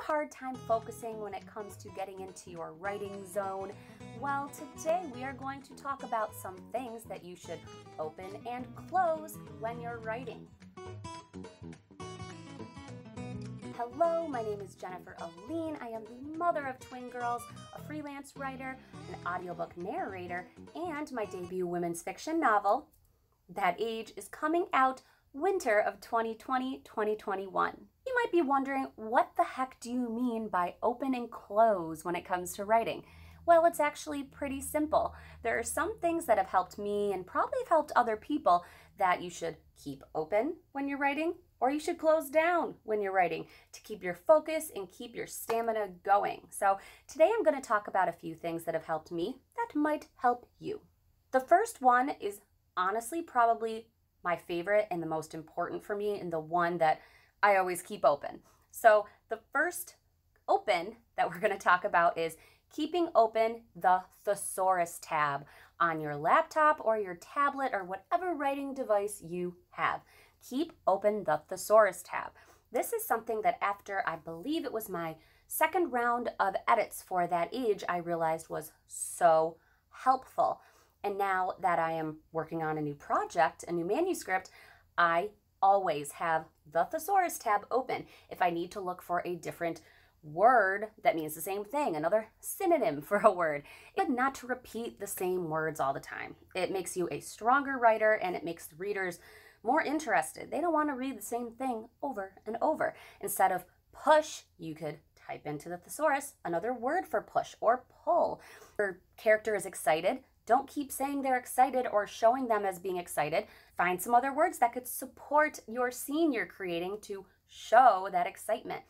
a hard time focusing when it comes to getting into your writing zone? Well, today we are going to talk about some things that you should open and close when you're writing. Hello, my name is Jennifer Aline. I am the mother of twin girls, a freelance writer, an audiobook narrator, and my debut women's fiction novel, That Age, is coming out winter of 2020 2021. You might be wondering, what the heck do you mean by open and close when it comes to writing? Well, it's actually pretty simple. There are some things that have helped me and probably have helped other people that you should keep open when you're writing or you should close down when you're writing to keep your focus and keep your stamina going. So, today I'm going to talk about a few things that have helped me that might help you. The first one is honestly probably my favorite and the most important for me, and the one that I always keep open. So the first open that we're going to talk about is keeping open the thesaurus tab on your laptop or your tablet or whatever writing device you have. Keep open the thesaurus tab. This is something that after I believe it was my second round of edits for that age, I realized was so helpful. And now that I am working on a new project, a new manuscript, I always have the thesaurus tab open. If I need to look for a different word that means the same thing, another synonym for a word, but not to repeat the same words all the time. It makes you a stronger writer and it makes readers more interested. They don't want to read the same thing over and over. Instead of push, you could type into the thesaurus another word for push or pull. Your character is excited, don't keep saying they're excited or showing them as being excited. Find some other words that could support your scene you're creating to show that excitement.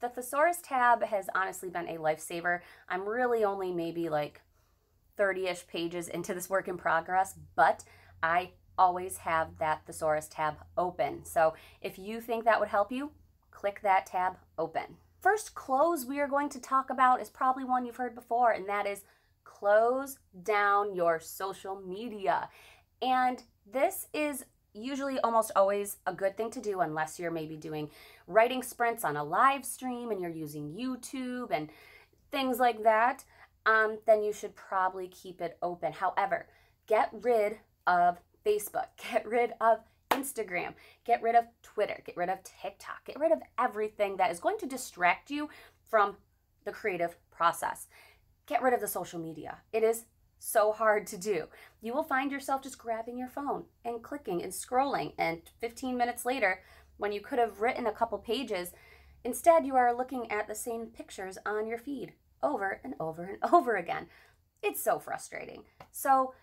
The thesaurus tab has honestly been a lifesaver. I'm really only maybe like 30 ish pages into this work in progress, but I always have that thesaurus tab open. So if you think that would help you, click that tab open. First close we are going to talk about is probably one you've heard before, and that is close down your social media. And this is usually almost always a good thing to do unless you're maybe doing writing sprints on a live stream and you're using YouTube and things like that. Um, then you should probably keep it open. However, get rid of Facebook, get rid of Instagram, get rid of Twitter, get rid of TikTok, get rid of everything that is going to distract you from the creative process get rid of the social media. It is so hard to do. You will find yourself just grabbing your phone and clicking and scrolling, and 15 minutes later, when you could have written a couple pages, instead you are looking at the same pictures on your feed over and over and over again. It's so frustrating. So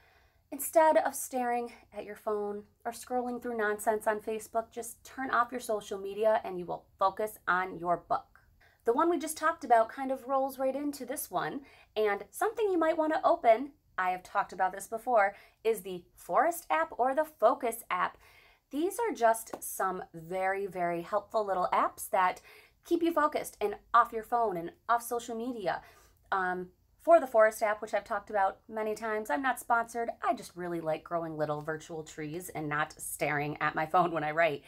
instead of staring at your phone or scrolling through nonsense on Facebook, just turn off your social media and you will focus on your book. The one we just talked about kind of rolls right into this one, and something you might want to open, I have talked about this before, is the Forest app or the Focus app. These are just some very, very helpful little apps that keep you focused and off your phone and off social media. Um, for the Forest app, which I've talked about many times. I'm not sponsored. I just really like growing little virtual trees and not staring at my phone when I write.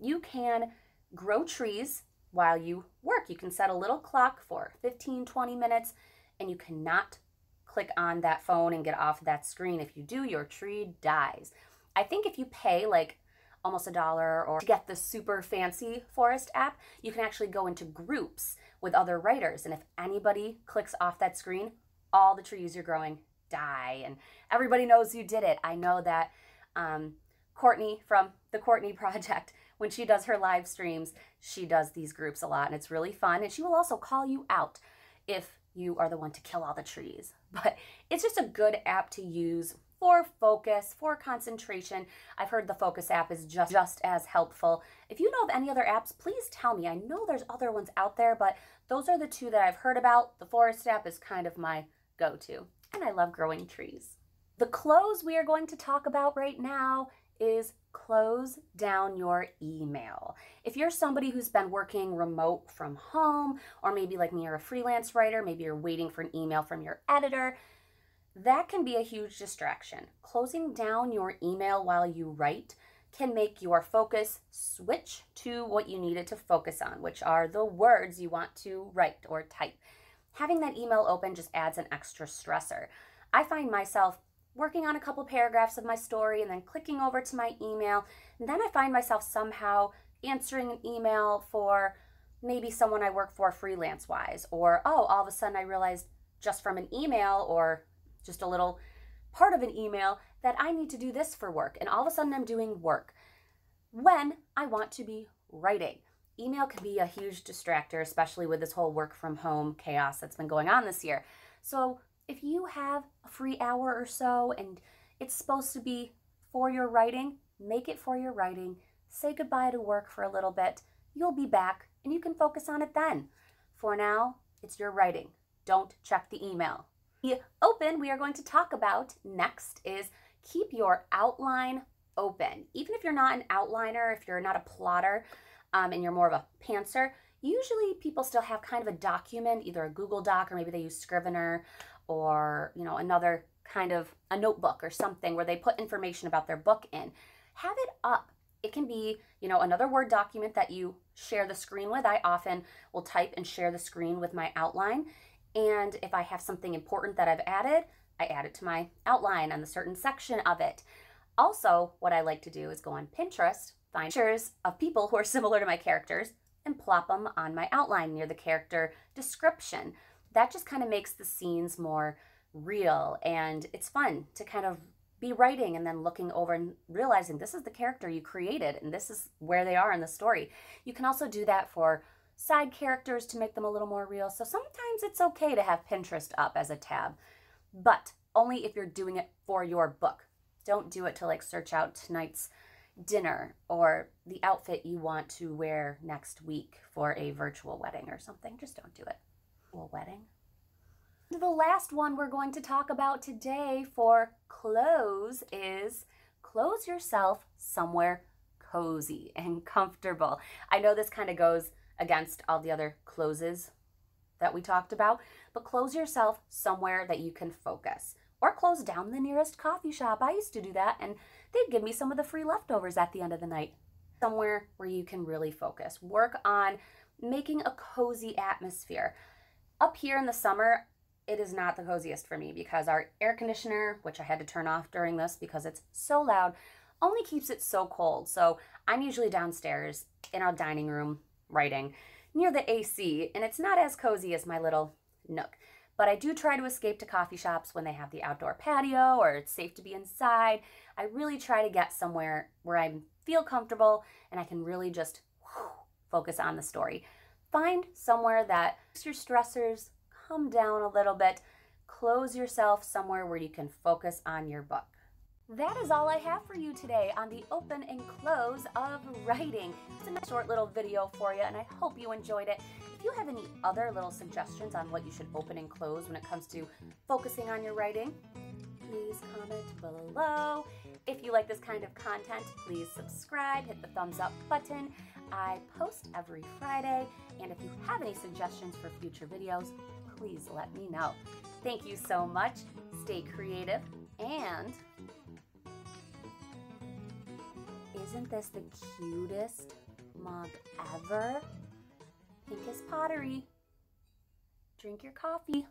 You can grow trees while you work. You can set a little clock for 15, 20 minutes, and you cannot click on that phone and get off that screen. If you do, your tree dies. I think if you pay like almost a dollar or to get the super fancy forest app, you can actually go into groups with other writers. And if anybody clicks off that screen, all the trees you're growing die. And everybody knows you did it. I know that um, Courtney from the Courtney Project when she does her live streams, she does these groups a lot and it's really fun. And she will also call you out if you are the one to kill all the trees. But it's just a good app to use for focus, for concentration. I've heard the Focus app is just, just as helpful. If you know of any other apps, please tell me. I know there's other ones out there, but those are the two that I've heard about. The Forest app is kind of my go to, and I love growing trees. The clothes we are going to talk about right now is close down your email. If you're somebody who's been working remote from home, or maybe like me, you're a freelance writer, maybe you're waiting for an email from your editor, that can be a huge distraction. Closing down your email while you write can make your focus switch to what you needed to focus on, which are the words you want to write or type. Having that email open just adds an extra stressor. I find myself working on a couple paragraphs of my story and then clicking over to my email. And then I find myself somehow answering an email for maybe someone I work for freelance wise, or oh, all of a sudden I realized just from an email or just a little part of an email that I need to do this for work. And all of a sudden I'm doing work when I want to be writing. Email can be a huge distractor, especially with this whole work from home chaos that's been going on this year. So if you have a free hour or so and it's supposed to be for your writing, make it for your writing. Say goodbye to work for a little bit. You'll be back and you can focus on it then. For now, it's your writing. Don't check the email. The open we are going to talk about next is keep your outline open. Even if you're not an outliner, if you're not a plotter, um, and you're more of a pantser, usually people still have kind of a document, either a Google Doc or maybe they use Scrivener or, you know, another kind of a notebook or something where they put information about their book in. Have it up. It can be, you know, another Word document that you share the screen with. I often will type and share the screen with my outline. And if I have something important that I've added, I add it to my outline on the certain section of it. Also, what I like to do is go on Pinterest, find pictures of people who are similar to my characters, and plop them on my outline near the character description that just kind of makes the scenes more real and it's fun to kind of be writing and then looking over and realizing this is the character you created and this is where they are in the story. You can also do that for side characters to make them a little more real. So sometimes it's okay to have Pinterest up as a tab, but only if you're doing it for your book. Don't do it to like search out tonight's dinner or the outfit you want to wear next week for a virtual wedding or something. Just don't do it wedding. The last one we're going to talk about today for close is close yourself somewhere cozy and comfortable. I know this kind of goes against all the other closes that we talked about, but close yourself somewhere that you can focus or close down the nearest coffee shop. I used to do that and they'd give me some of the free leftovers at the end of the night. Somewhere where you can really focus. Work on making a cozy atmosphere. Up here in the summer, it is not the coziest for me because our air conditioner, which I had to turn off during this because it's so loud, only keeps it so cold. So I'm usually downstairs in our dining room writing near the AC, and it's not as cozy as my little nook. But I do try to escape to coffee shops when they have the outdoor patio or it's safe to be inside. I really try to get somewhere where I feel comfortable and I can really just whew, focus on the story find somewhere that your stressors come down a little bit, close yourself somewhere where you can focus on your book. That is all I have for you today on the open and close of writing. It's a short little video for you, and I hope you enjoyed it. If you have any other little suggestions on what you should open and close when it comes to focusing on your writing, please comment below. If you like this kind of content, please subscribe, hit the thumbs up button. I post every Friday. And if you have any suggestions for future videos, please let me know. Thank you so much. Stay creative and isn't this the cutest mug ever? Pink is pottery. Drink your coffee.